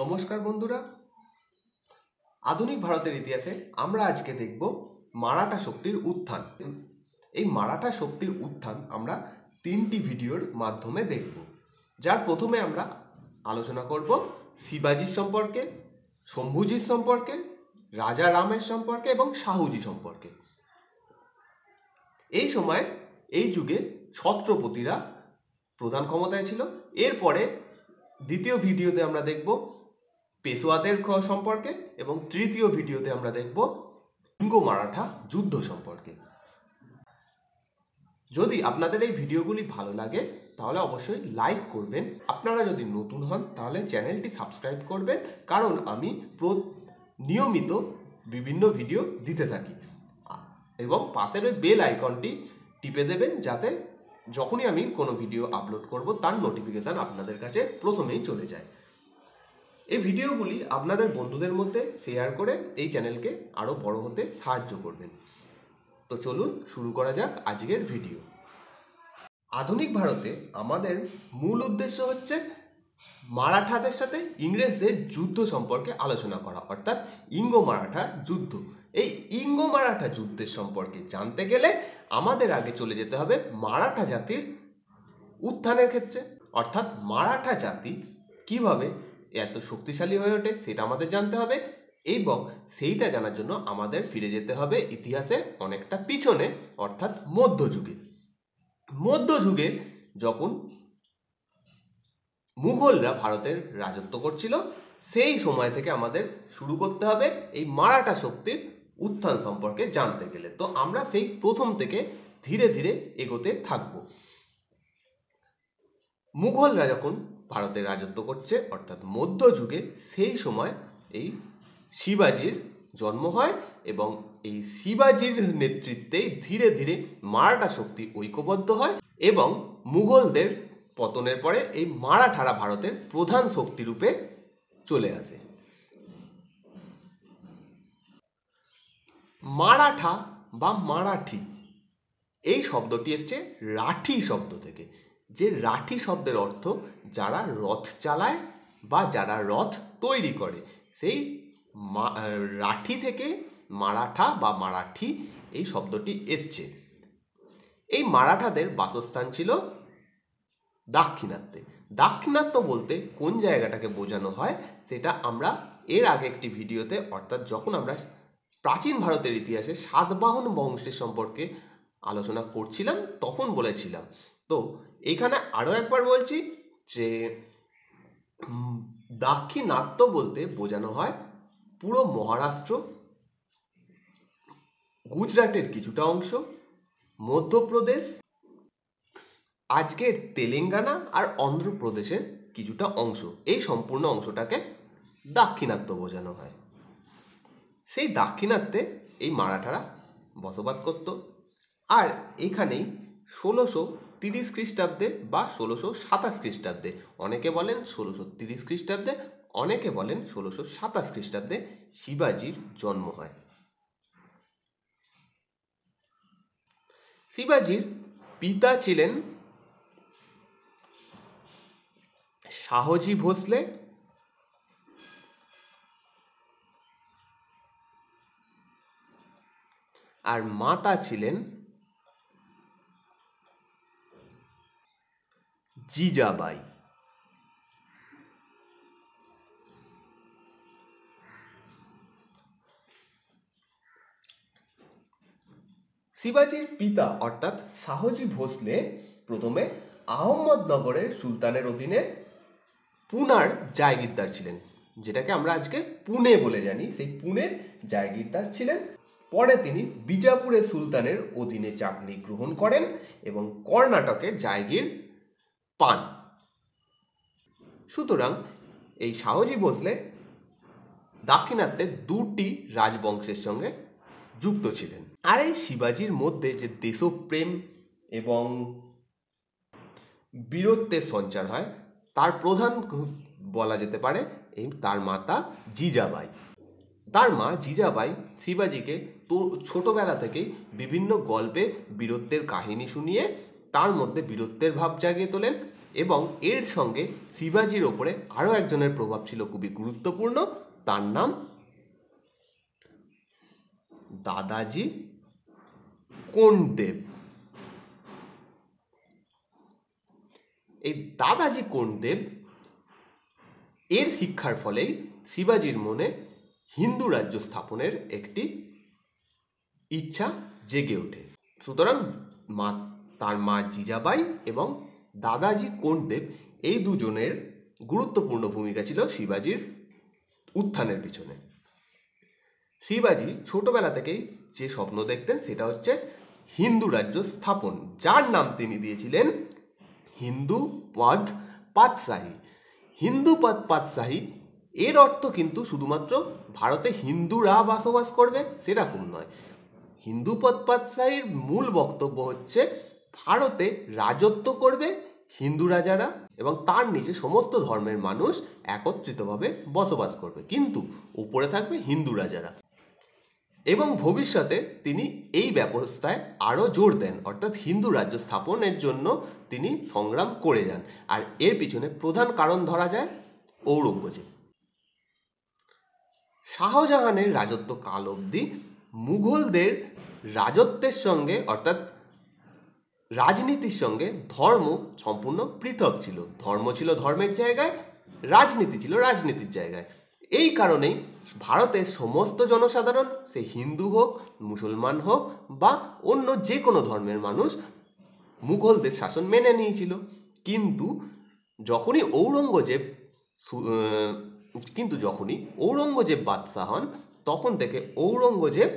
নমস্কার বন্ধুরা আধুনিক ভারতের ইতিহাসে আমরা আজকে দেখব মারাঠা শক্তির উত্থান এই মারাঠা শক্তির উত্থান আমরা তিনটি ভিডিওর মাধ্যমে দেখব যার প্রথমে আমরা আলোচনা করব শিবাজির সম্পর্কে শম্ভুজির সম্পর্কে রাজা রামের সম্পর্কে এবং শাহুজি সম্পর্কে এই সময় এই যুগে ছত্রপতিরা প্রধান ক্ষমতায় ছিল এরপরে দ্বিতীয় ভিডিওতে আমরা দেখব পেশোয়াদের সম্পর্কে এবং তৃতীয় ভিডিওতে আমরা দেখব ইঙ্গো মারাঠা যুদ্ধ সম্পর্কে যদি আপনাদের এই ভিডিওগুলি ভালো লাগে তাহলে অবশ্যই লাইক করবেন আপনারা যদি নতুন হন তাহলে চ্যানেলটি সাবস্ক্রাইব করবেন কারণ আমি নিয়মিত বিভিন্ন ভিডিও দিতে থাকি এবং পাশের ওই বেল আইকনটি টিপে দেবেন যাতে যখনই আমি কোনো ভিডিও আপলোড করব তার নোটিফিকেশান আপনাদের কাছে প্রথমেই চলে যায় এই ভিডিওগুলি আপনাদের বন্ধুদের মধ্যে শেয়ার করে এই চ্যানেলকে আরও বড় হতে সাহায্য করবেন তো চলুন শুরু করা যাক আজকের ভিডিও আধুনিক ভারতে আমাদের মূল উদ্দেশ্য হচ্ছে মারাঠাদের সাথে ইংরেজদের যুদ্ধ সম্পর্কে আলোচনা করা অর্থাৎ ইঙ্গো মারাঠা যুদ্ধ এই ইঙ্গো মারাঠা যুদ্ধের সম্পর্কে জানতে গেলে আমাদের আগে চলে যেতে হবে মারাঠা জাতির উত্থানের ক্ষেত্রে অর্থাৎ মারাঠা জাতি কিভাবে এত শক্তিশালী হয়ে ওঠে সেটা আমাদের জানতে হবে এবং সেইটা জানার জন্য আমাদের ফিরে যেতে হবে ইতিহাসে অনেকটা পিছনে অর্থাৎ মধ্যযুগে মধ্যযুগে যখন মুঘলরা ভারতের রাজত্ব করছিল সেই সময় থেকে আমাদের শুরু করতে হবে এই মারাঠা শক্তির উত্থান সম্পর্কে জানতে গেলে তো আমরা সেই প্রথম থেকে ধীরে ধীরে এগোতে থাকব মুঘলরা যখন ভারতের রাজত্ব করছে অর্থাৎ মধ্যযুগে সেই সময় এই শিবাজির জন্ম হয় এবং এই শিবাজির নেতৃত্বে ধীরে ধীরে মারাঠা শক্তি ঐক্যবদ্ধ হয় এবং মুঘলদের পতনের পরে এই মারাঠারা ভারতের প্রধান শক্তিরূপে চলে আসে মারাঠা বা মারাঠি এই শব্দটি এসছে রাঠি শব্দ থেকে যে রাঠি শব্দের অর্থ যারা রথ চালায় বা যারা রথ তৈরি করে সেই রাঠি থেকে মারাঠা বা মারাঠি এই শব্দটি এসছে এই মারাঠাদের বাসস্থান ছিল দাক্ষিণাত্যে দাক্ষিণাত্য বলতে কোন জায়গাটাকে বোঝানো হয় সেটা আমরা এর আগে একটি ভিডিওতে অর্থাৎ যখন আমরা প্রাচীন ভারতের ইতিহাসে সাতবাহন বংশের সম্পর্কে আলোচনা করছিলাম তখন বলেছিলাম তো এখানে আরও একবার বলছি যে দাক্ষিণাত্য বলতে বোঝানো হয় পুরো মহারাষ্ট্র গুজরাটের কিছুটা অংশ মধ্যপ্রদেশ আজকের তেলেঙ্গানা আর অন্ধ্রপ্রদেশের কিছুটা অংশ এই সম্পূর্ণ অংশটাকে দাক্ষিণাত্য বোঝানো হয় সেই দাক্ষিণাত্যে এই মারাঠারা বসবাস করত আর এখানেই ষোলোশো তিরিশ খ্রিস্টাব্দে বা ষোলোশো সাতাশ খ্রিস্টাব্দে অনেকে বলেন ষোলোশো তিরিশ খ্রিস্টাব্দে অনেকে বলেন ষোলোশো সাতাশ খ্রিস্টাব্দে শিবাজির জন্ম হয় শিবাজির পিতা ছিলেন শাহজি ভোসলে আর মাতা ছিলেন জিজাবাই শিবাজির পিতা অর্থাৎ শাহজি ভোসলে প্রথমে আহমদনগরের সুলতানের অধীনে পুনার জায়গিরদার ছিলেন যেটাকে আমরা আজকে পুনে বলে জানি সেই পুনের জায়গিরদার ছিলেন পরে তিনি বিজাপুরের সুলতানের অধীনে চাকরি গ্রহণ করেন এবং কর্ণাটকের জায়গির পান সুতরাং এই শাহজি ভোসলে দাক্ষিণাত্যে দুটি রাজবংশের সঙ্গে যুক্ত ছিলেন আর এই শিবাজির মধ্যে যে দেশপ্রেম এবং বীরত্বের সঞ্চার হয় তার প্রধান বলা যেতে পারে এই তার মাতা জিজাবাই তার মা জিজাবাই শিবাজিকে তো ছোটোবেলা থেকেই বিভিন্ন গল্পে বীরত্বের কাহিনী শুনিয়ে তার মধ্যে বীরত্বের ভাব জাগিয়ে তোলেন এবং এর সঙ্গে শিবাজির ওপরে আরও একজনের প্রভাব ছিল খুবই গুরুত্বপূর্ণ তার নাম দাদাজি কোনদেব এই দাদাজি কোনদেব এর শিক্ষার ফলেই শিবাজির মনে হিন্দু রাজ্য স্থাপনের একটি ইচ্ছা জেগে ওঠে সুতরাং তার মা জিজাবাই এবং দাদাজি কোণদেব এই দুজনের গুরুত্বপূর্ণ ভূমিকা ছিল শিবাজির উত্থানের পিছনে শিবাজি ছোটবেলা থেকেই যে স্বপ্ন দেখতেন সেটা হচ্ছে হিন্দু রাজ্য স্থাপন যার নাম তিনি দিয়েছিলেন হিন্দু পদ পাতশাহী হিন্দু পদ পাতশাহী এর অর্থ কিন্তু শুধুমাত্র ভারতে হিন্দুরা বসবাস করবে সেরকম নয় হিন্দু পদ পাতশাহীর মূল বক্তব্য হচ্ছে ভারতে রাজত্ব করবে হিন্দু রাজারা এবং তার নিচে সমস্ত ধর্মের মানুষ একত্রিতভাবে বসবাস করবে কিন্তু উপরে থাকবে হিন্দু রাজারা এবং ভবিষ্যতে তিনি এই ব্যবস্থায় আরও জোর দেন অর্থাৎ হিন্দু রাজ্য স্থাপনের জন্য তিনি সংগ্রাম করে যান আর এর পিছনে প্রধান কারণ ধরা যায় ঔরঙ্গজেব শাহজাহানের রাজত্বকাল অবধি মুঘলদের রাজত্বের সঙ্গে অর্থাৎ রাজনীতির সঙ্গে ধর্ম সম্পূর্ণ পৃথক ছিল ধর্ম ছিল ধর্মের জায়গায় রাজনীতি ছিল রাজনীতির জায়গায় এই কারণেই ভারতের সমস্ত জনসাধারণ সে হিন্দু হোক মুসলমান হোক বা অন্য যে কোনো ধর্মের মানুষ মুঘলদের শাসন মেনে নিয়েছিল কিন্তু যখনই ঔরঙ্গজেব কিন্তু যখনই ঔরঙ্গজেব বাদশাহ হন তখন থেকে ঔরঙ্গজেব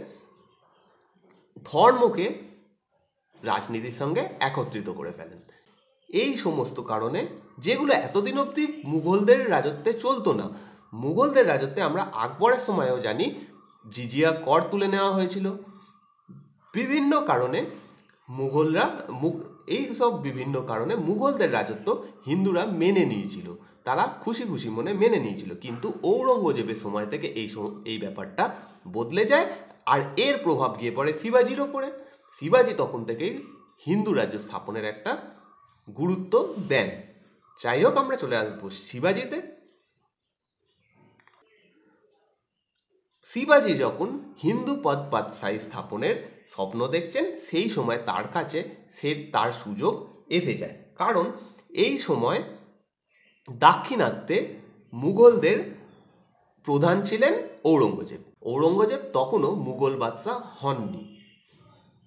ধর্মকে রাজনীতির সঙ্গে একত্রিত করে ফেলেন এই সমস্ত কারণে যেগুলো এতদিন অবধি মুঘলদের রাজত্বে চলতো না মুঘলদের রাজত্বে আমরা আকবরের সময়ও জানি জিজিয়া কর তুলে নেওয়া হয়েছিল বিভিন্ন কারণে মুঘলরা এই সব বিভিন্ন কারণে মুঘলদের রাজত্ব হিন্দুরা মেনে নিয়েছিল তারা খুশি খুশি মনে মেনে নিয়েছিল কিন্তু ঔরঙ্গজেবের সময় থেকে এই এই ব্যাপারটা বদলে যায় আর এর প্রভাব গিয়ে পড়ে শিবাজির ওপরে শিবাজি তখন থেকেই হিন্দু রাজ্য স্থাপনের একটা গুরুত্ব দেন যাই হোক আমরা চলে আসবো শিবাজিতে শিবাজি যখন হিন্দু পদ পাতশাহী স্থাপনের স্বপ্ন দেখছেন সেই সময় তার কাছে সে তার সুযোগ এসে যায় কারণ এই সময় দাক্ষিণাত্যে মুঘলদের প্রধান ছিলেন ঔরঙ্গজেব ঔরঙ্গজেব তখনও মুঘল বাদশাহ হননি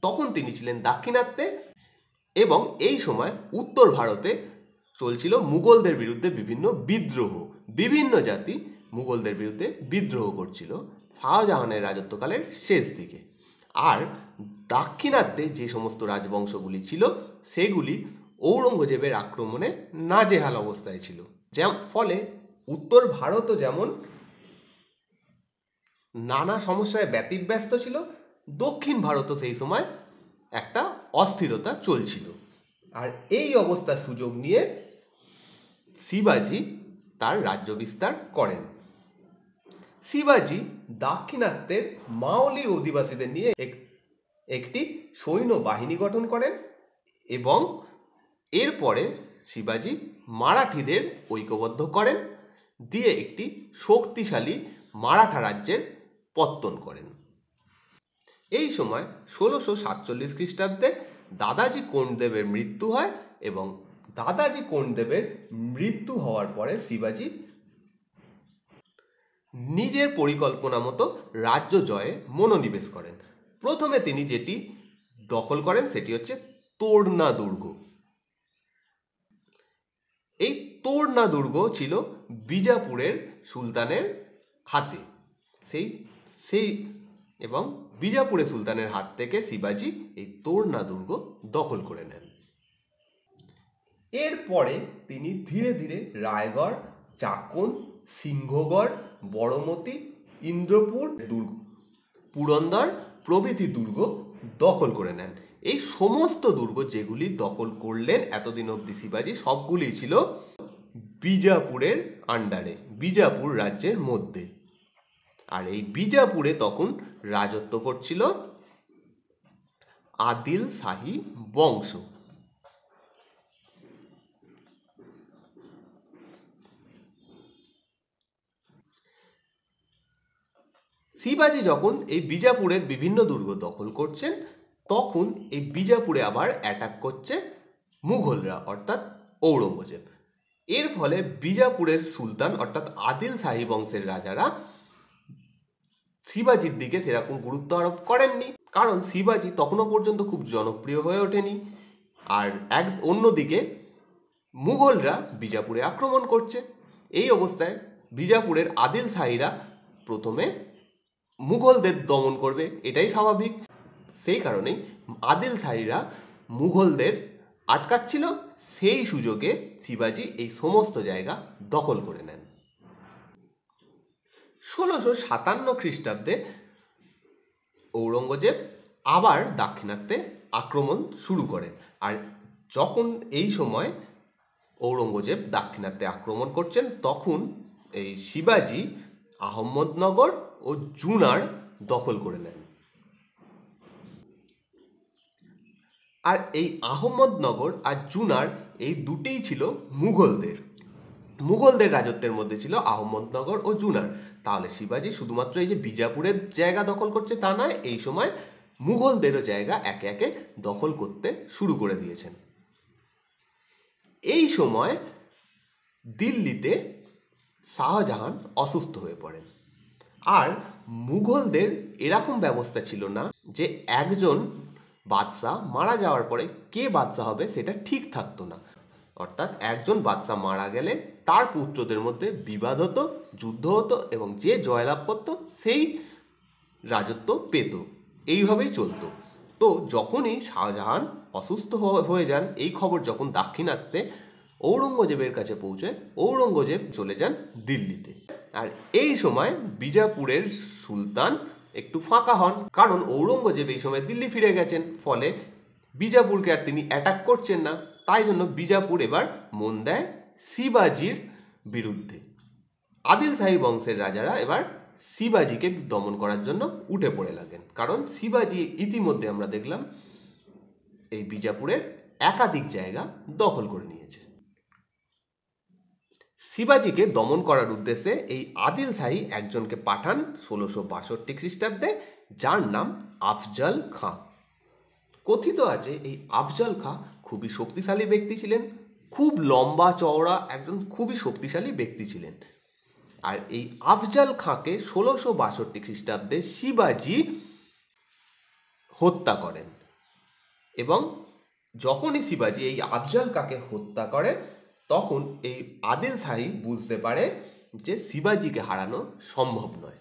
তখন তিনি ছিলেন দাক্ষিণাত্যে এবং এই সময় উত্তর ভারতে চলছিল মুঘলদের বিরুদ্ধে বিভিন্ন বিদ্রোহ বিভিন্ন জাতি মুঘলদের বিরুদ্ধে বিদ্রোহ করছিল শাহজাহানের রাজত্বকালের শেষ দিকে আর দাক্ষিণাত্যে যে সমস্ত রাজবংশগুলি ছিল সেগুলি ঔরঙ্গজেবের আক্রমণে নাজেহাল অবস্থায় ছিল ফলে উত্তর ভারতও যেমন নানা সমস্যায় ব্যতিব্যস্ত ছিল দক্ষিণ ভারতও সেই সময় একটা অস্থিরতা চলছিল আর এই অবস্থার সুযোগ নিয়ে শিবাজি তার রাজ্য বিস্তার করেন শিবাজি দাক্ষিণাত্যের মাওলি অধিবাসীদের নিয়ে একটি সৈন্য বাহিনী গঠন করেন এবং এরপরে শিবাজি মারাঠিদের ঐক্যবদ্ধ করেন দিয়ে একটি শক্তিশালী মারাঠা রাজ্যের পত্তন করেন এই সময় ষোলোশো সাতচল্লিশ খ্রিস্টাব্দে দাদাজি কোণদেবের মৃত্যু হয় এবং দাদাজি কোণদেবের মৃত্যু হওয়ার পরে শিবাজি নিজের পরিকল্পনা মতো রাজ্য জয়ে মনোনিবেশ করেন প্রথমে তিনি যেটি দখল করেন সেটি হচ্ছে তোড়না দুর্গ এই তোড়না দুর্গ ছিল বিজাপুরের সুলতানের হাতে সেই সেই এবং বিজাপুরে সুলতানের হাত থেকে শিবাজি এই তোরনা দুর্গ দখল করে নেন এরপরে তিনি ধীরে ধীরে রায়গড় চাকন সিংহগড় বড়মতি ইন্দ্রপুর দুর্গ পুরন্দর প্রভৃতি দুর্গ দখল করে নেন এই সমস্ত দুর্গ যেগুলি দখল করলেন এতদিন অবধি শিবাজি সবগুলি ছিল বিজাপুরের আন্ডারে বিজাপুর রাজ্যের মধ্যে আর এই বিজাপুরে তখন রাজত্ব করছিল আদিল শাহী বংশ শিবাজি যখন এই বিজাপুরের বিভিন্ন দুর্গ দখল করছেন তখন এই বিজাপুরে আবার অ্যাটাক করছে মুঘলরা অর্থাৎ ঔরঙ্গজেব এর ফলে বিজাপুরের সুলতান অর্থাৎ আদিল শাহী বংশের রাজারা শিবাজির দিকে সেরকম গুরুত্ব আরোপ করেননি কারণ শিবাজি তখনও পর্যন্ত খুব জনপ্রিয় হয়ে ওঠেনি আর এক অন্যদিকে মুঘলরা বিজাপুরে আক্রমণ করছে এই অবস্থায় বিজাপুরের আদিল শাহিরা প্রথমে মুঘলদের দমন করবে এটাই স্বাভাবিক সেই কারণেই আদিল শাহীরা মুঘলদের আটকাচ্ছিল সেই সুযোগে শিবাজি এই সমস্ত জায়গা দখল করে নেন ষোলোশো সাতান্ন খ্রিস্টাব্দে ঔরঙ্গজেব আবার দাক্ষিণাত্যে আক্রমণ শুরু করেন আর যখন এই সময় ঔরঙ্গজেব দাক্ষিণাত্যে আক্রমণ করছেন তখন এই শিবাজি আহমদনগর ও জুনার দখল করে নেন আর এই আহমদনগর আর জুনার এই দুটিই ছিল মুঘলদের মুঘলদের রাজত্বের মধ্যে ছিল আহমদনগর ও জুনার তাহলে শিবাজি শুধুমাত্র এই যে বিজাপুরের জায়গা দখল করছে তা নয় এই সময় মুঘলদেরও জায়গা একে একে দখল করতে শুরু করে দিয়েছেন এই সময় দিল্লিতে শাহজাহান অসুস্থ হয়ে পড়েন আর মুঘলদের এরকম ব্যবস্থা ছিল না যে একজন বাদশাহ মারা যাওয়ার পরে কে বাদশাহ হবে সেটা ঠিক থাকতো না অর্থাৎ একজন বাচ্চা মারা গেলে তার পুত্রদের মধ্যে বিবাদ হতো যুদ্ধ হতো এবং যে জয়লাভ করত সেই রাজত্ব পেত এইভাবেই চলতো তো যখনই শাহজাহান অসুস্থ হয়ে যান এই খবর যখন দাক্ষিণাত্যে ঔরঙ্গজেবের কাছে পৌঁছে ঔরঙ্গজেব চলে যান দিল্লিতে আর এই সময় বিজাপুরের সুলতান একটু ফাঁকা হন কারণ ঔরঙ্গজেব এই সময় দিল্লি ফিরে গেছেন ফলে বিজাপুরকে আর তিনি অ্যাটাক করছেন না তাই জন্য বিজাপুর এবার মন দেয় শিবাজির বিরুদ্ধে আদিল শাহী বংশের রাজারা এবার শিবাজিকে দমন করার জন্য উঠে পড়ে লাগেন কারণ শিবাজি ইতিমধ্যে আমরা দেখলাম এই বিজাপুরের একাধিক জায়গা দখল করে নিয়েছে শিবাজিকে দমন করার উদ্দেশ্যে এই আদিল শাহী একজনকে পাঠান ষোলোশো বাষট্টি খ্রিস্টাব্দে যার নাম আফজল খাঁ কথিত আছে এই আফজাল খাঁ খুবই শক্তিশালী ব্যক্তি ছিলেন খুব লম্বা চওড়া একজন খুবই শক্তিশালী ব্যক্তি ছিলেন আর এই আফজাল খাঁকে ষোলোশো বাষট্টি খ্রিস্টাব্দে শিবাজি হত্যা করেন এবং যখনই শিবাজি এই আফজাল খাঁকে হত্যা করে তখন এই আদিল শাহী বুঝতে পারে যে শিবাজিকে হারানো সম্ভব নয়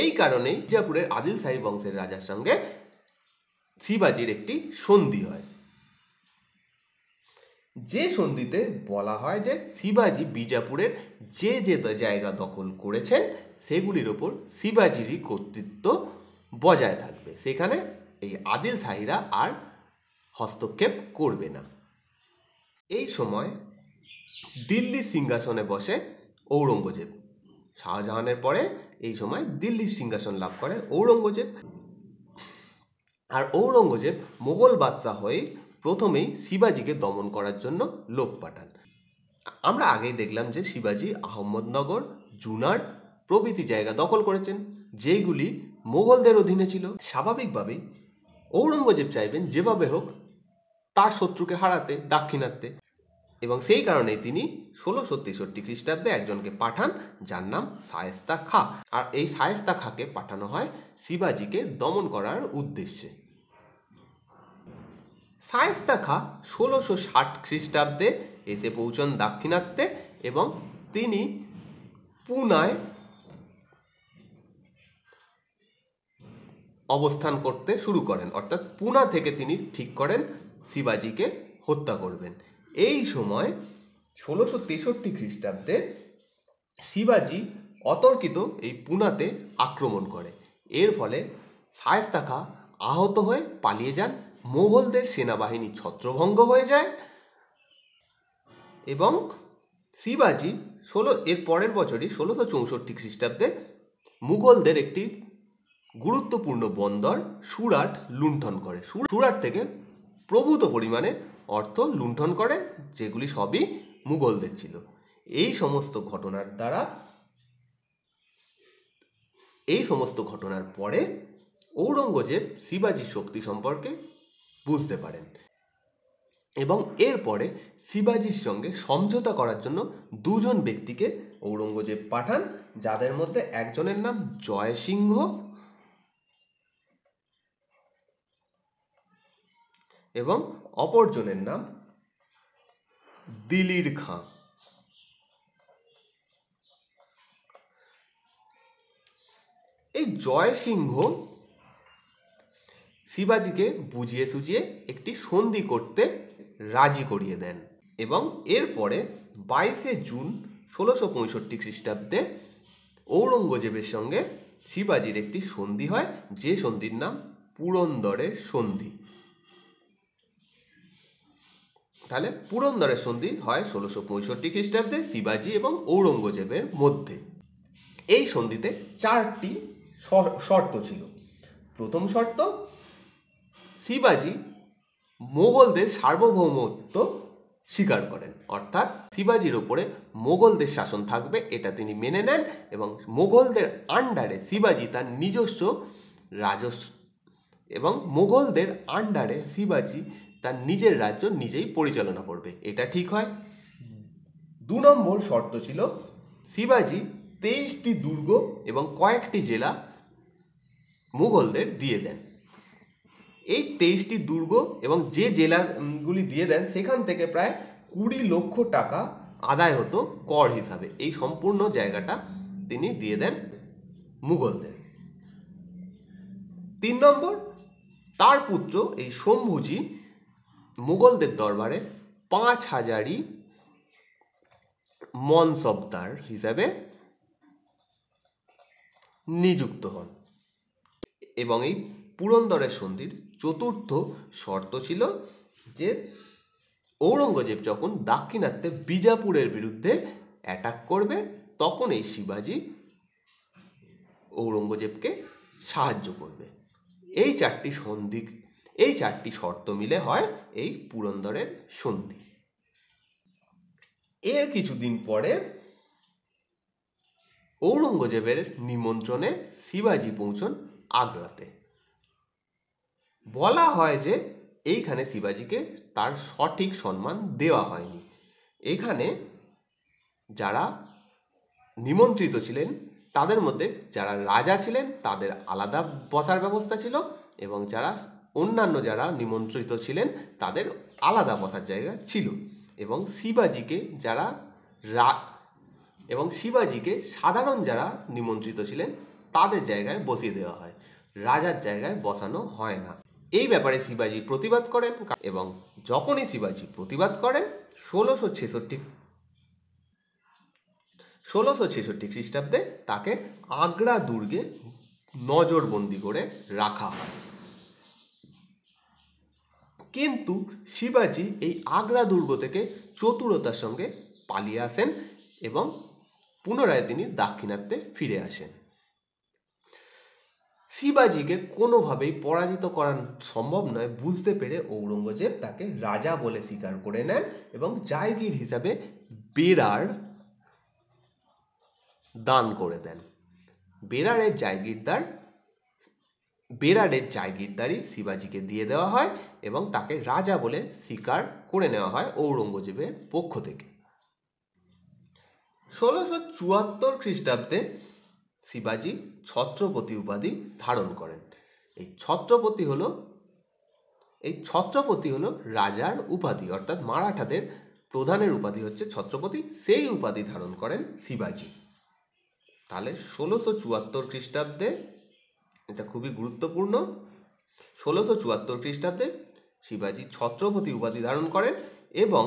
এই কারণেই বিজাপুরের আদিল শাহী বংশের রাজার সঙ্গে থ্রিবাজির একটি সন্ধি হয় যে সন্ধিতে বলা হয় যে শিবাজি বিজাপুরের যে যে জায়গা দখল করেছেন সেগুলির ওপর শিবাজিরই কর্তৃত্ব বজায় থাকবে সেখানে এই আদিল সাহিরা আর হস্তক্ষেপ করবে না এই সময় দিল্লির সিংহাসনে বসে ঔরঙ্গজেব শাহজাহানের পরে এই সময় দিল্লির সিংহাসন লাভ করে ঔরঙ্গজেব আর ঔরঙ্গজেব মোগল বাদশাহ হয়ে প্রথমেই শিবাজিকে দমন করার জন্য লোক পাঠান আমরা আগেই দেখলাম যে শিবাজি আহমদনগর জুনার প্রভৃতি জায়গা দখল করেছেন যেগুলি মোগলদের অধীনে ছিল স্বাভাবিকভাবেই ঔরঙ্গজেব চাইবেন যেভাবে হোক তার শত্রুকে হারাতে দাক্ষিণাত্যে এবং সেই কারণে তিনি ষোলোশো তেষট্টি খ্রিস্টাব্দে একজনকে পাঠান যার নাম সায়েস্তা খা আর এই সায়েস্তা খাকে পাঠানো হয় শিবাজিকে দমন করার উদ্দেশ্যে সায়েস্তা খা ষোলোশো ষাট খ্রিস্টাব্দে এসে পৌঁছন দাক্ষিণাত্যে এবং তিনি পুনায় অবস্থান করতে শুরু করেন অর্থাৎ পুনা থেকে তিনি ঠিক করেন শিবাজিকে হত্যা করবেন এই সময় ষোলোশো তেষট্টি খ্রিস্টাব্দে শিবাজি অতর্কিত এই পুনাতে আক্রমণ করে এর ফলে সায়স্তা খা আহত হয়ে পালিয়ে যান মোগলদের সেনাবাহিনী ছত্রভঙ্গ হয়ে যায় এবং শিবাজি ষোলো এর পরের বছরই ষোলোশো চৌষট্টি খ্রিস্টাব্দে মুঘলদের একটি গুরুত্বপূর্ণ বন্দর সুরাট লুণ্ঠন করে সুরাট থেকে প্রভূত পরিমাণে অর্থ লুণ্ঠন করে যেগুলি সবই মুঘলদের ছিল এই সমস্ত ঘটনার দ্বারা এই সমস্ত ঘটনার পরে ঔরঙ্গজেব শিবাজির শক্তি সম্পর্কে বুঝতে পারেন এবং এরপরে শিবাজির সঙ্গে সমঝোতা করার জন্য দুজন ব্যক্তিকে ঔরঙ্গজেব পাঠান যাদের মধ্যে একজনের নাম জয়সিংহ এবং অপরজনের নাম দিলির খাঁ এই জয়সিংহ শিবাজিকে বুঝিয়ে সুঝিয়ে একটি সন্ধি করতে রাজি করিয়ে দেন এবং এরপরে বাইশে জুন ষোলোশো পঁয়ষট্টি খ্রিস্টাব্দে ঔরঙ্গজেবের সঙ্গে শিবাজির একটি সন্ধি হয় যে সন্ধির নাম পুরন্দরের সন্ধি তাহলে পুরন্দরের সন্ধি হয় ষোলোশো পঁয়ষট্টি খ্রিস্টাব্দে শিবাজি এবং ঔরঙ্গজেবের মধ্যে এই সন্ধিতে চারটি শর্ত ছিল প্রথম শর্ত শিবাজি মোগলদের সার্বভৌমত্ব স্বীকার করেন অর্থাৎ শিবাজির ওপরে মোগলদের শাসন থাকবে এটা তিনি মেনে নেন এবং মোগলদের আন্ডারে শিবাজি তার নিজস্ব রাজস্ব এবং মোগলদের আন্ডারে শিবাজি তার নিজের রাজ্য নিজেই পরিচালনা করবে এটা ঠিক হয় দু নম্বর শর্ত ছিল শিবাজি তেইশটি দুর্গ এবং কয়েকটি জেলা মুঘলদের দিয়ে দেন এই তেইশটি দুর্গ এবং যে জেলাগুলি দিয়ে দেন সেখান থেকে প্রায় কুড়ি লক্ষ টাকা আদায় হতো কর হিসাবে এই সম্পূর্ণ জায়গাটা তিনি দিয়ে দেন মুঘলদের তিন নম্বর তার পুত্র এই শম্ভুজি মুঘলদের দরবারে পাঁচ হাজারই মনসবদার হিসাবে নিযুক্ত হন এবং এই পুরন্দরের সন্ধির চতুর্থ শর্ত ছিল যে ঔরঙ্গজেব যখন দাক্ষিণাত্যে বিজাপুরের বিরুদ্ধে অ্যাটাক করবে তখন এই শিবাজি ঔরঙ্গজেবকে সাহায্য করবে এই চারটি সন্ধি এই চারটি শর্ত মিলে হয় এই পুরন্দরের সন্ধি এর কিছুদিন পরে ঔরঙ্গজেবের নিমন্ত্রণে শিবাজি পৌঁছন আগ্রাতে বলা হয় যে এইখানে শিবাজিকে তার সঠিক সম্মান দেওয়া হয়নি এখানে যারা নিমন্ত্রিত ছিলেন তাদের মধ্যে যারা রাজা ছিলেন তাদের আলাদা বসার ব্যবস্থা ছিল এবং যারা অন্যান্য যারা নিমন্ত্রিত ছিলেন তাদের আলাদা বসার জায়গা ছিল এবং শিবাজিকে যারা রা এবং শিবাজিকে সাধারণ যারা নিমন্ত্রিত ছিলেন তাদের জায়গায় বসিয়ে দেওয়া হয় রাজার জায়গায় বসানো হয় না এই ব্যাপারে শিবাজি প্রতিবাদ করেন এবং যখনই শিবাজি প্রতিবাদ করেন ষোলোশো ছেষট্টি ষোলোশো ছেষট্টি খ্রিস্টাব্দে তাকে আগ্রা দুর্গে নজরবন্দি করে রাখা হয় কিন্তু শিবাজি এই আগ্রা দুর্গ থেকে চতুরতার সঙ্গে পালিয়ে আসেন এবং পুনরায় তিনি দাক্ষিণাত্যে ফিরে আসেন শিবাজিকে কোনোভাবেই পরাজিত করা সম্ভব নয় বুঝতে পেরে ঔরঙ্গজেব তাকে রাজা বলে স্বীকার করে নেন এবং জায়গির হিসাবে বেরার দান করে দেন বেরারের জায়গিরদার বেরারের জায়গিরদারই শিবাজিকে দিয়ে দেওয়া হয় এবং তাকে রাজা বলে স্বীকার করে নেওয়া হয় ঔরঙ্গজেবের পক্ষ থেকে ষোলোশো চুয়াত্তর খ্রিস্টাব্দে শিবাজি ছত্রপতি উপাধি ধারণ করেন এই ছত্রপতি হলো এই ছত্রপতি হলো রাজার উপাধি অর্থাৎ মারাঠাদের প্রধানের উপাধি হচ্ছে ছত্রপতি সেই উপাধি ধারণ করেন শিবাজি তাহলে ষোলোশো চুয়াত্তর খ্রিস্টাব্দে এটা খুবই গুরুত্বপূর্ণ ষোলোশো চুয়াত্তর খ্রিস্টাব্দে শিবাজি ছত্রপতি উপাধি ধারণ করেন এবং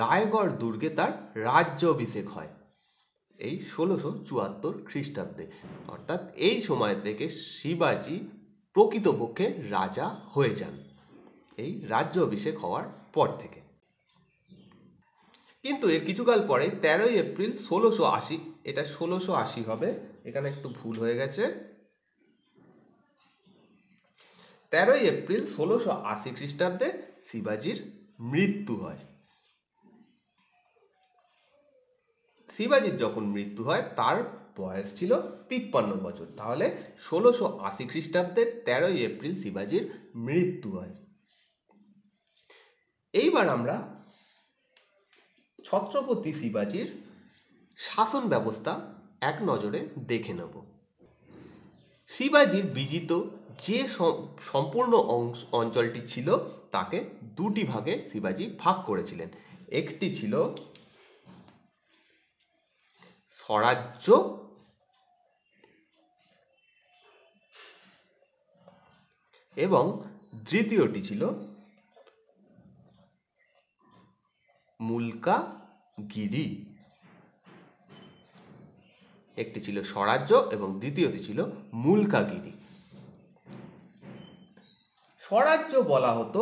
রায়গড় দুর্গে তার রাজ্য অভিষেক হয় এই ষোলোশো চুয়াত্তর খ্রিস্টাব্দে অর্থাৎ এই সময় থেকে শিবাজি প্রকৃতপক্ষে রাজা হয়ে যান এই রাজ্য অভিষেক হওয়ার পর থেকে কিন্তু এর কিছুকাল পরে তেরোই এপ্রিল ষোলোশো আশি এটা ষোলোশো আশি হবে এখানে একটু ভুল হয়ে গেছে তেরোই এপ্রিল ষোলোশো আশি খ্রিস্টাব্দে শিবাজির মৃত্যু হয় শিবাজির যখন মৃত্যু হয় তার বয়স ছিল তিপ্পান্ন বছর তাহলে ষোলোশো আশি খ্রিস্টাব্দের তেরোই এপ্রিল শিবাজির মৃত্যু হয় এইবার আমরা ছত্রপতি শিবাজির শাসন ব্যবস্থা এক নজরে দেখে নেব শিবাজির বিজিত যে সম্পূর্ণ অংশ অঞ্চলটি ছিল তাকে দুটি ভাগে শিবাজি ভাগ করেছিলেন একটি ছিল স্বরাজ্য এবং দ্বিতীয়টি ছিল মুলকাগিরি একটি ছিল স্বরাজ্য এবং দ্বিতীয়টি ছিল মুলকাগিরি স্বরাজ্য বলা হতো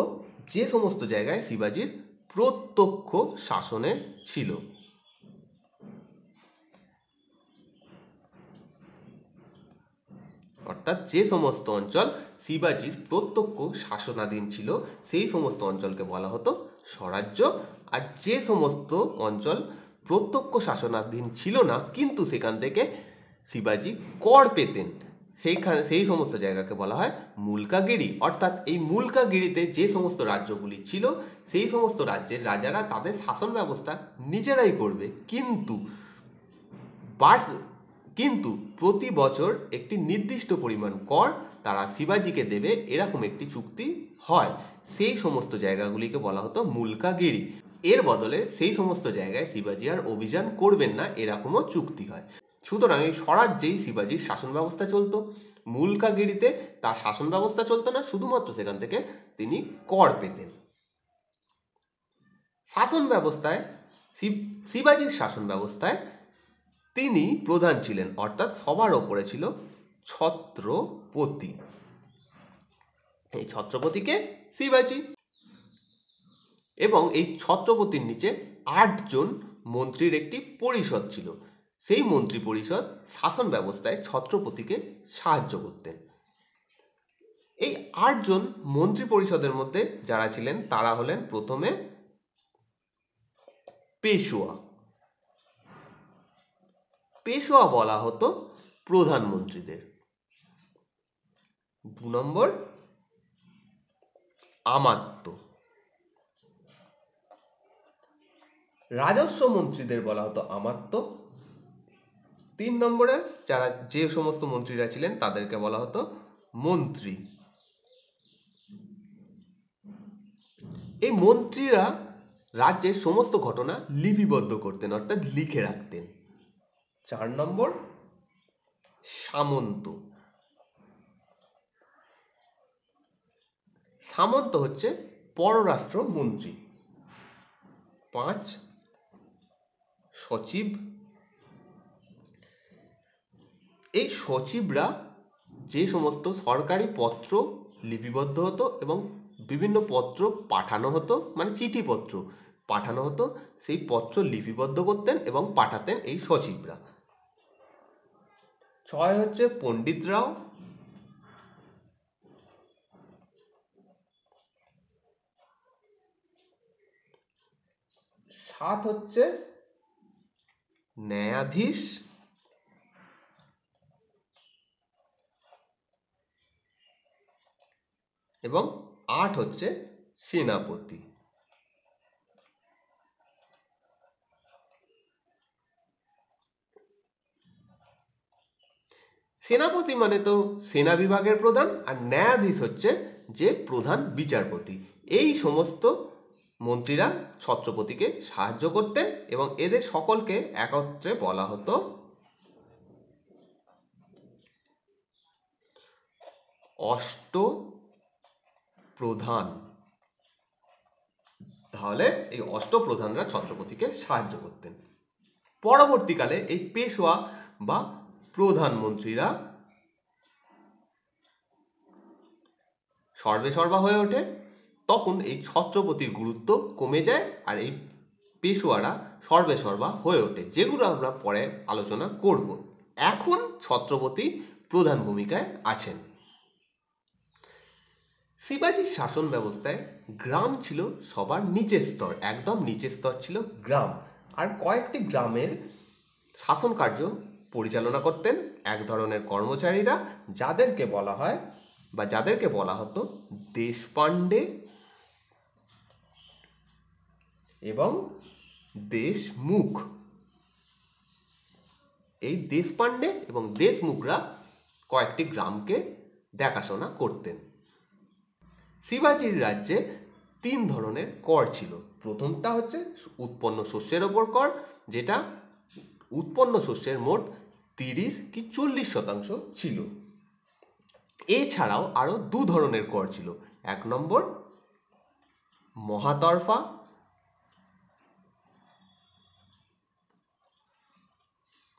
যে সমস্ত জায়গায় শিবাজির প্রত্যক্ষ শাসনে ছিল অর্থাৎ যে সমস্ত অঞ্চল শিবাজির প্রত্যক্ষ শাসনাধীন ছিল সেই সমস্ত অঞ্চলকে বলা হতো স্বরাজ্য আর যে সমস্ত অঞ্চল প্রত্যক্ষ শাসনাধীন ছিল না কিন্তু সেখান থেকে শিবাজি কর পেতেন সেইখানে সেই সমস্ত জায়গাকে বলা হয় মুলকাগিরি অর্থাৎ এই মুলকাগিরিতে যে সমস্ত রাজ্যগুলি ছিল সেই সমস্ত রাজ্যের রাজারা তাদের শাসন ব্যবস্থা নিজেরাই করবে কিন্তু বার্স কিন্তু প্রতি বছর একটি নির্দিষ্ট পরিমাণ কর তারা শিবাজিকে দেবে এরকম একটি চুক্তি হয় সেই সমস্ত জায়গাগুলিকে বলা হতো মুলকাগিরি এর বদলে সেই সমস্ত জায়গায় শিবাজি আর অভিযান করবেন না এরকমও চুক্তি হয় সুতরাং এই স্বরাজ্যেই শিবাজির শাসন ব্যবস্থা চলতো মুলকাগিরিতে তার শাসন ব্যবস্থা চলতো না শুধুমাত্র সেখান থেকে তিনি কর পেতেন শাসন ব্যবস্থায় শিব শিবাজির শাসন ব্যবস্থায় তিনি প্রধান ছিলেন অর্থাৎ সবার ওপরে ছিল ছত্রপতি এই ছত্রপতিকে শিবাজি এবং এই ছত্রপতির নিচে আটজন মন্ত্রীর একটি পরিষদ ছিল সেই মন্ত্রিপরিষদ শাসন ব্যবস্থায় ছত্রপতিকে সাহায্য করতেন এই আটজন মন্ত্রী পরিষদের মধ্যে যারা ছিলেন তারা হলেন প্রথমে পেশোয়া পেশোয়া বলা হতো প্রধানমন্ত্রীদের দু নম্বর আমাত্য রাজস্ব মন্ত্রীদের বলা হতো আমাত্য তিন নম্বরে যারা যে সমস্ত মন্ত্রীরা ছিলেন তাদেরকে বলা হতো মন্ত্রী এই মন্ত্রীরা রাজ্যের সমস্ত ঘটনা লিপিবদ্ধ করতেন অর্থাৎ লিখে রাখতেন চার নম্বর সামন্ত সামন্ত হচ্ছে পররাষ্ট্র মন্ত্রী পাঁচ সচিব এই সচিবরা যে সমস্ত সরকারি পত্র লিপিবদ্ধ হতো এবং বিভিন্ন পত্র পাঠানো হতো মানে চিঠিপত্র পাঠানো হতো সেই পত্র লিপিবদ্ধ করতেন এবং পাঠাতেন এই সচিবরা ছয় হচ্ছে পণ্ডিতরাও সাত হচ্ছে ন্যায়াধীশ এবং আট হচ্ছে সেনাপতি সেনাপতি মানে তো সেনা বিভাগের প্রধান আর ন্যায়াধীশ হচ্ছে যে প্রধান বিচারপতি এই সমস্ত মন্ত্রীরা ছত্রপতিকে সাহায্য করতেন এবং এদের সকলকে একত্রে বলা হতো অষ্ট প্রধান তাহলে এই অষ্টপ্রধানরা ছত্রপতিকে সাহায্য করতেন পরবর্তীকালে এই পেশোয়া বা প্রধানমন্ত্রীরা সর্বে সর্বা হয়ে ওঠে তখন এই ছত্রপতির গুরুত্ব কমে যায় আর এই পেশোয়ারা সর্বে সর্বা হয়ে ওঠে যেগুলো আমরা পরে আলোচনা করব এখন ছত্রপতি প্রধান ভূমিকায় আছেন শিবাজির শাসন ব্যবস্থায় গ্রাম ছিল সবার নিচের স্তর একদম নিচের স্তর ছিল গ্রাম আর কয়েকটি গ্রামের শাসন কার্য পরিচালনা করতেন এক ধরনের কর্মচারীরা যাদেরকে বলা হয় বা যাদেরকে বলা হতো দেশপাণ্ডে এবং দেশমুখ এই দেশপাণ্ডে এবং দেশমুখরা কয়েকটি গ্রামকে দেখাশোনা করতেন শিবাজির রাজ্যে তিন ধরনের কর ছিল প্রথমটা হচ্ছে উৎপন্ন শস্যের ওপর কর যেটা উৎপন্ন শস্যের মোট তিরিশ কি চল্লিশ শতাংশ ছিল এছাড়াও আরও দু ধরনের কর ছিল এক নম্বর মহাতরফা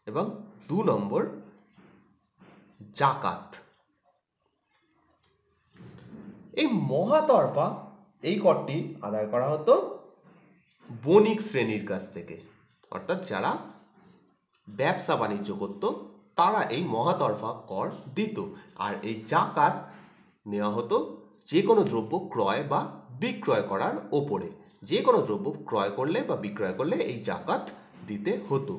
এবং দু নম্বর জাকাত এই মহাতরফা এই করটি আদায় করা হতো বণিক শ্রেণীর কাছ থেকে অর্থাৎ যারা ব্যবসা বাণিজ্য করতো তারা এই মহাতরফা কর দিত আর এই জাকাত নেওয়া হতো যে কোনো দ্রব্য ক্রয় বা বিক্রয় করার ওপরে যে কোনো দ্রব্য ক্রয় করলে বা বিক্রয় করলে এই জাকাত দিতে হতো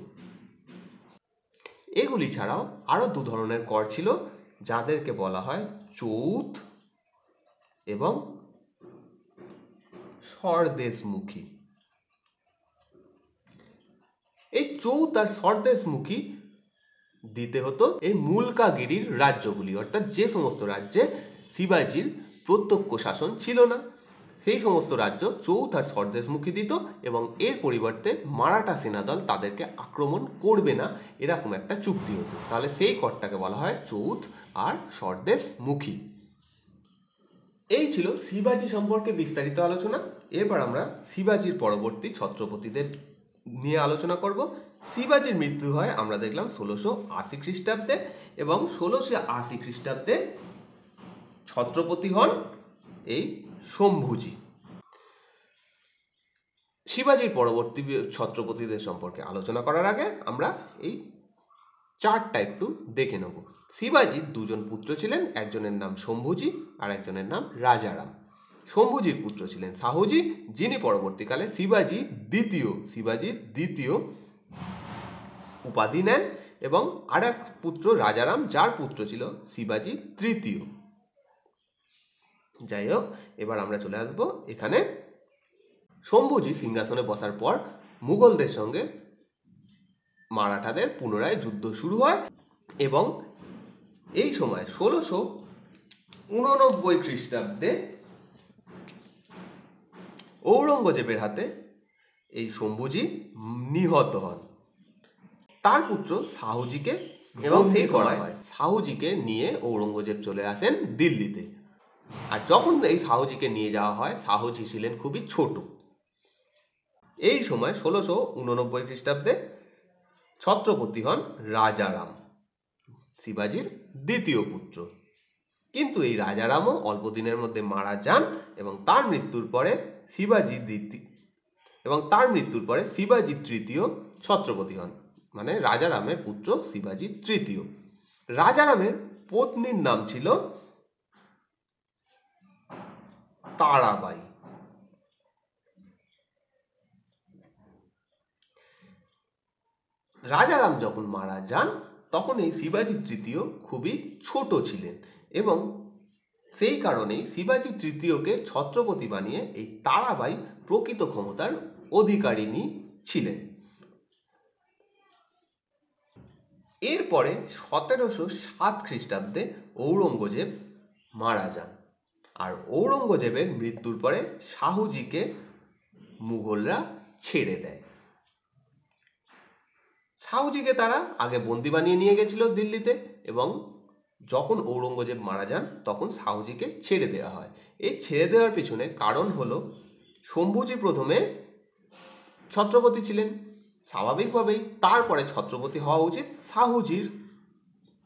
এগুলি ছাড়াও আরও দু ধরনের কর ছিল যাদেরকে বলা হয় চৌথ এবং স্বরদেশমুখী এই চৌত আর স্বরদেশমুখী দিতে হতো এই মুলকাগিরির রাজ্যগুলি অর্থাৎ যে সমস্ত রাজ্যে শিবাজির প্রত্যক্ষ শাসন ছিল না সেই সমস্ত রাজ্য চৌথ আর স্বরদেশমুখী দিত এবং এর পরিবর্তে মারাঠা সেনাদল তাদেরকে আক্রমণ করবে না এরকম একটা চুক্তি হতো তাহলে সেই করটাকে বলা হয় চৌথ আর স্বরদেশমুখী এই ছিল শিবাজি সম্পর্কে বিস্তারিত আলোচনা এরপর আমরা শিবাজির পরবর্তী ছত্রপতিদের নিয়ে আলোচনা করব শিবাজির মৃত্যু হয় আমরা দেখলাম ষোলোশো আশি খ্রিস্টাব্দে এবং ষোলোশো আশি খ্রিস্টাব্দে ছত্রপতি হন এই শম্ভুজি শিবাজির পরবর্তী ছত্রপতিদের সম্পর্কে আলোচনা করার আগে আমরা এই চারটা একটু দেখে নেব শিবাজির দুজন পুত্র ছিলেন একজনের নাম শম্ভুজি আর একজনের নাম রাজারাম শম্ভুজির পুত্র ছিলেন শাহুজি যিনি পরবর্তীকালে শিবাজি দ্বিতীয় শিবাজির দ্বিতীয় উপাধি নেন এবং আর এক পুত্র রাজারাম যার পুত্র ছিল শিবাজি তৃতীয় যাই হোক এবার আমরা চলে আসব এখানে শম্ভুজি সিংহাসনে বসার পর মুঘলদের সঙ্গে মারাঠাদের পুনরায় যুদ্ধ শুরু হয় এবং এই সময় ষোলোশো উননব্বই খ্রিস্টাব্দে ঔরঙ্গজেবের হাতে এই শম্ভুজি নিহত হন তার পুত্র শাহুজিকে এবং সেই সময় শাহুজিকে নিয়ে ঔরঙ্গজেব চলে আসেন দিল্লিতে আর যখন এই শাহুজিকে নিয়ে যাওয়া হয় শাহুজি ছিলেন খুবই ছোট এই সময় ষোলোশো উননব্বই খ্রিস্টাব্দে ছত্রপতি হন রাজারাম শিবাজির দ্বিতীয় পুত্র কিন্তু এই রাজারামও অল্প দিনের মধ্যে মারা যান এবং তার মৃত্যুর পরে শিবাজি দ্বিতীয় এবং তার মৃত্যুর পরে শিবাজি তৃতীয় ছত্রপতি হন মানে রাজারামের পুত্র শিবাজি তৃতীয় রাজারামের পত্নীর নাম ছিল তারাবাই রাজারাম যখন মারা যান তখন এই শিবাজী তৃতীয় খুবই ছোট ছিলেন এবং সেই কারণেই শিবাজী তৃতীয়কে ছত্রপতি বানিয়ে এই তারাবাই প্রকৃত ক্ষমতার অধিকারিণী ছিলেন এরপরে সতেরোশো সাত খ্রিস্টাব্দে ঔরঙ্গজেব মারা যান আর ঔরঙ্গজেবের মৃত্যুর পরে শাহুজিকে মুঘলরা ছেড়ে দেয় শাহজিকে তারা আগে বন্দি বানিয়ে নিয়ে গেছিল দিল্লিতে এবং যখন ঔরঙ্গজেব মারা যান তখন শাহজিকে ছেড়ে দেওয়া হয় এই ছেড়ে দেওয়ার পিছনে কারণ হলো শম্ভুজি প্রথমে ছত্রপতি ছিলেন স্বাভাবিকভাবেই তারপরে ছত্রপতি হওয়া উচিত শাহুজির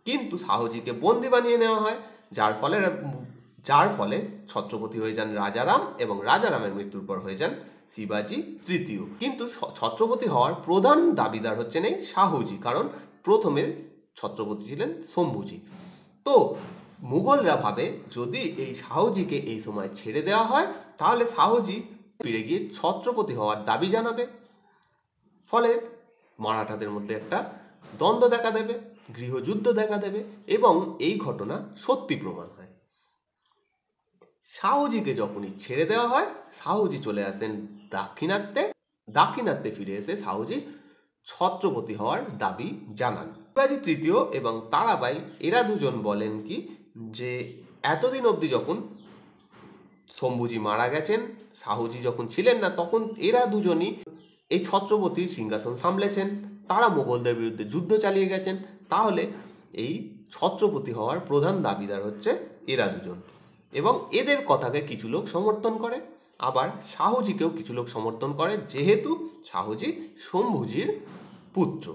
কিন্তু শাহুজিকে বন্দি বানিয়ে নেওয়া হয় যার ফলে যার ফলে ছত্রপতি হয়ে যান রাজারাম এবং রাজারামের মৃত্যুর পর হয়ে যান শিবাজি তৃতীয় কিন্তু ছত্রপতি হওয়ার প্রধান দাবিদার হচ্ছেন এই শাহুজি কারণ প্রথমে ছত্রপতি ছিলেন শম্ভুজি তো মুঘলরা ভাবে যদি এই শাহুজিকে এই সময় ছেড়ে দেওয়া হয় তাহলে শাহুজি ফিরে গিয়ে ছত্রপতি হওয়ার দাবি জানাবে ফলে মারাঠাদের মধ্যে একটা দ্বন্দ্ব দেখা দেবে গৃহযুদ্ধ দেখা দেবে এবং এই ঘটনা সত্যি প্রমাণ শাহজিকে যখনই ছেড়ে দেওয়া হয় শাহজি চলে আসেন দাক্ষিণাত্যে দাক্ষিণাত্যে ফিরে এসে শাহজি ছত্রপতি হওয়ার দাবি জানান শিবাজি তৃতীয় এবং তারাবাই এরা দুজন বলেন কি যে এতদিন অবধি যখন শম্ভুজি মারা গেছেন শাহুজি যখন ছিলেন না তখন এরা দুজনই এই ছত্রপতির সিংহাসন সামলেছেন তারা মোগলদের বিরুদ্ধে যুদ্ধ চালিয়ে গেছেন তাহলে এই ছত্রপতি হওয়ার প্রধান দাবিদার হচ্ছে এরা দুজন এবং এদের কথাকে কিছু লোক সমর্থন করে আবার শাহজিকেও কিছু লোক সমর্থন করে যেহেতু শাহজি শম্ভুজির পুত্র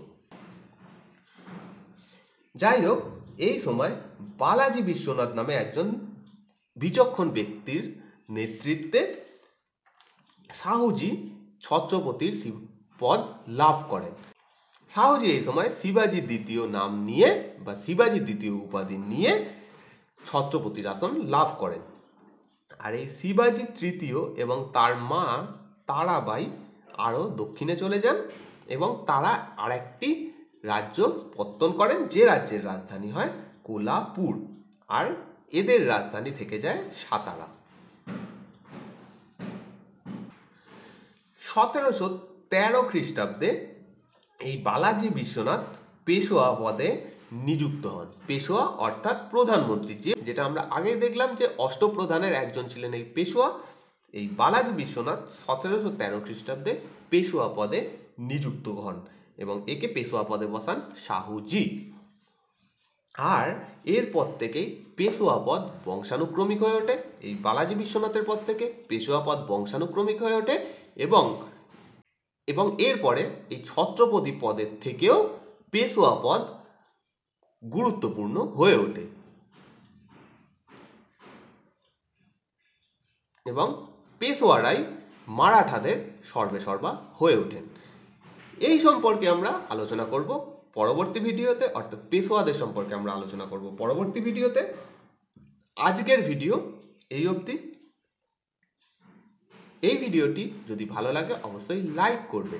যাই হোক এই সময় বালাজি বিশ্বনাথ নামে একজন বিচক্ষণ ব্যক্তির নেতৃত্বে শাহজি ছত্রপতির পদ লাভ করেন শাহজি এই সময় শিবাজি দ্বিতীয় নাম নিয়ে বা শিবাজি দ্বিতীয় উপাধি নিয়ে ছত্রপতির আসন লাভ করেন আর এই শিবাজি তৃতীয় এবং তার মা তারাবাই আরও দক্ষিণে চলে যান এবং তারা আরেকটি রাজ্য পত্তন করেন যে রাজ্যের রাজধানী হয় কোলাপুর আর এদের রাজধানী থেকে যায় সাতারা সতেরোশো তেরো খ্রিস্টাব্দে এই বালাজি বিশ্বনাথ পেশোয়া পদে নিযুক্ত হন পেশোয়া অর্থাৎ প্রধানমন্ত্রী যে যেটা আমরা আগে দেখলাম যে অষ্টপ্রধানের একজন ছিলেন এই পেশোয়া এই বালাজি বিশ্বনাথ সতেরোশো তেরো খ্রিস্টাব্দে পেশোয়া পদে নিযুক্ত হন এবং একে পেশোয়া পদে বসান শাহুজি আর এরপর থেকেই পেশোয়া পদ বংশানুক্রমিক হয়ে ওঠে এই বালাজি বিশ্বনাথের পর থেকে পেশোয়া পদ বংশানুক্রমিক হয়ে ওঠে এবং এবং এরপরে এই ছত্রপতি পদের থেকেও পেশোয়া পদ গুরুত্বপূর্ণ হয়ে ওঠে এবং পেশোয়ারাই মারাঠাদের সর্বে সর্বা হয়ে ওঠেন এই সম্পর্কে আমরা আলোচনা করব পরবর্তী ভিডিওতে অর্থাৎ পেশোয়াদের সম্পর্কে আমরা আলোচনা করব পরবর্তী ভিডিওতে আজকের ভিডিও এই অবধি এই ভিডিওটি যদি ভালো লাগে অবশ্যই লাইক করবে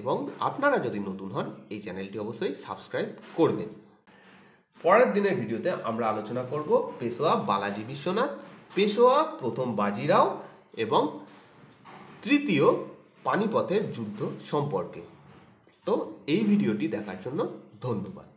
এবং আপনারা যদি নতুন হন এই চ্যানেলটি অবশ্যই সাবস্ক্রাইব করবেন পরের দিনের ভিডিওতে আমরা আলোচনা করব পেশোয়া বালাজি বিশ্বনাথ পেশোয়া প্রথম বাজিরাও এবং তৃতীয় পানিপথের যুদ্ধ সম্পর্কে তো এই ভিডিওটি দেখার জন্য ধন্যবাদ